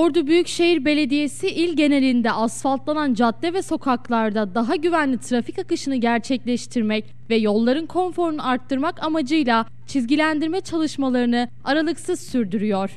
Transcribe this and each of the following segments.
Ordu Büyükşehir Belediyesi il genelinde asfaltlanan cadde ve sokaklarda daha güvenli trafik akışını gerçekleştirmek ve yolların konforunu arttırmak amacıyla çizgilendirme çalışmalarını aralıksız sürdürüyor.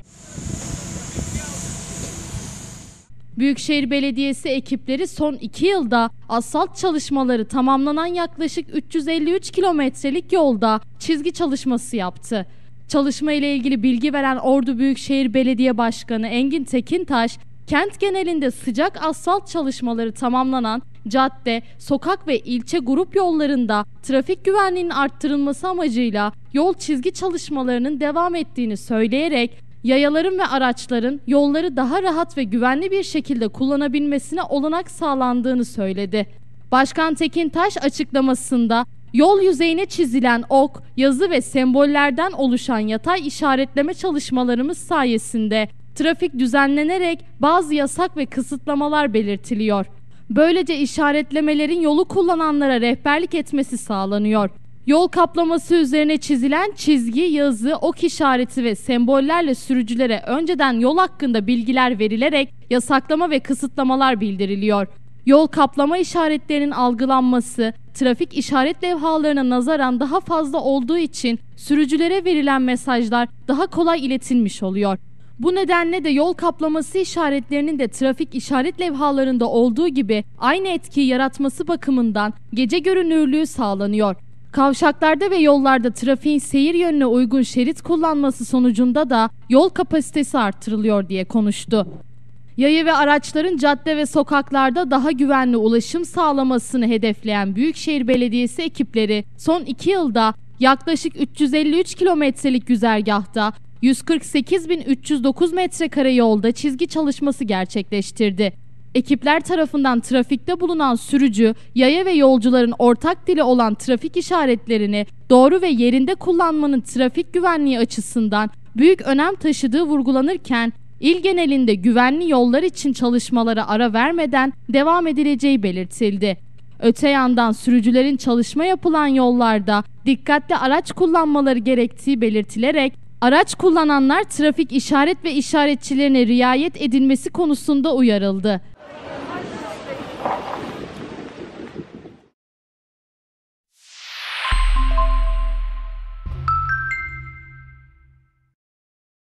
Büyükşehir Belediyesi ekipleri son 2 yılda asfalt çalışmaları tamamlanan yaklaşık 353 kilometrelik yolda çizgi çalışması yaptı. Çalışma ile ilgili bilgi veren Ordu Büyükşehir Belediye Başkanı Engin Tekintaş, kent genelinde sıcak asfalt çalışmaları tamamlanan cadde, sokak ve ilçe grup yollarında trafik güvenliğinin arttırılması amacıyla yol çizgi çalışmalarının devam ettiğini söyleyerek yayaların ve araçların yolları daha rahat ve güvenli bir şekilde kullanabilmesine olanak sağlandığını söyledi. Başkan Tekin Taş açıklamasında Yol yüzeyine çizilen ok, yazı ve sembollerden oluşan yatay işaretleme çalışmalarımız sayesinde trafik düzenlenerek bazı yasak ve kısıtlamalar belirtiliyor. Böylece işaretlemelerin yolu kullananlara rehberlik etmesi sağlanıyor. Yol kaplaması üzerine çizilen çizgi, yazı, ok işareti ve sembollerle sürücülere önceden yol hakkında bilgiler verilerek yasaklama ve kısıtlamalar bildiriliyor. Yol kaplama işaretlerinin algılanması, trafik işaret levhalarına nazaran daha fazla olduğu için sürücülere verilen mesajlar daha kolay iletilmiş oluyor. Bu nedenle de yol kaplaması işaretlerinin de trafik işaret levhalarında olduğu gibi aynı etkiyi yaratması bakımından gece görünürlüğü sağlanıyor. Kavşaklarda ve yollarda trafiğin seyir yönüne uygun şerit kullanması sonucunda da yol kapasitesi artırılıyor diye konuştu. Yayı ve araçların cadde ve sokaklarda daha güvenli ulaşım sağlamasını hedefleyen Büyükşehir Belediyesi ekipleri son iki yılda yaklaşık 353 kilometrelik güzergahta 148.309 metrekare yolda çizgi çalışması gerçekleştirdi. Ekipler tarafından trafikte bulunan sürücü, yaya ve yolcuların ortak dili olan trafik işaretlerini doğru ve yerinde kullanmanın trafik güvenliği açısından büyük önem taşıdığı vurgulanırken il genelinde güvenli yollar için çalışmalara ara vermeden devam edileceği belirtildi. Öte yandan sürücülerin çalışma yapılan yollarda dikkatli araç kullanmaları gerektiği belirtilerek araç kullananlar trafik işaret ve işaretçilerine riayet edilmesi konusunda uyarıldı.